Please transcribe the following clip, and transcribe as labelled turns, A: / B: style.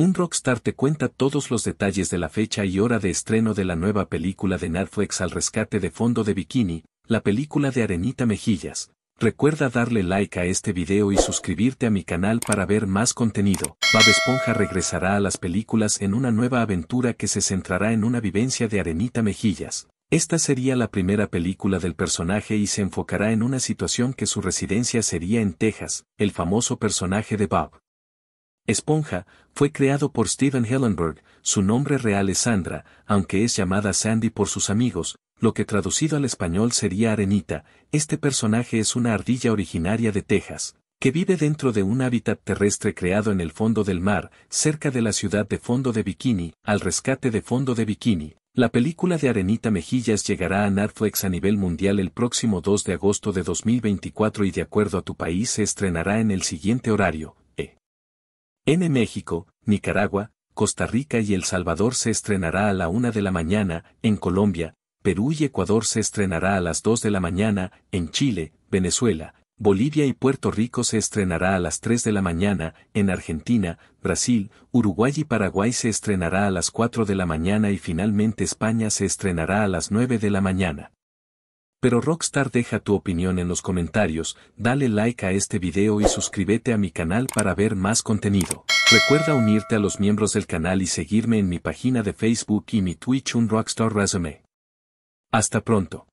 A: Un rockstar te cuenta todos los detalles de la fecha y hora de estreno de la nueva película de Netflix al rescate de fondo de bikini, la película de Arenita Mejillas. Recuerda darle like a este video y suscribirte a mi canal para ver más contenido. Bob Esponja regresará a las películas en una nueva aventura que se centrará en una vivencia de Arenita Mejillas. Esta sería la primera película del personaje y se enfocará en una situación que su residencia sería en Texas, el famoso personaje de Bob. Esponja, fue creado por Steven Hellenberg, su nombre real es Sandra, aunque es llamada Sandy por sus amigos, lo que traducido al español sería arenita, este personaje es una ardilla originaria de Texas, que vive dentro de un hábitat terrestre creado en el fondo del mar, cerca de la ciudad de Fondo de Bikini, al rescate de Fondo de Bikini. La película de Arenita Mejillas llegará a Netflix a nivel mundial el próximo 2 de agosto de 2024 y de acuerdo a tu país se estrenará en el siguiente horario, en México, Nicaragua, Costa Rica y El Salvador se estrenará a la una de la mañana, en Colombia, Perú y Ecuador se estrenará a las 2 de la mañana, en Chile, Venezuela, Bolivia y Puerto Rico se estrenará a las 3 de la mañana, en Argentina, Brasil, Uruguay y Paraguay se estrenará a las 4 de la mañana y finalmente España se estrenará a las 9 de la mañana. Pero Rockstar deja tu opinión en los comentarios, dale like a este video y suscríbete a mi canal para ver más contenido. Recuerda unirte a los miembros del canal y seguirme en mi página de Facebook y mi Twitch Un Rockstar Resume. Hasta pronto.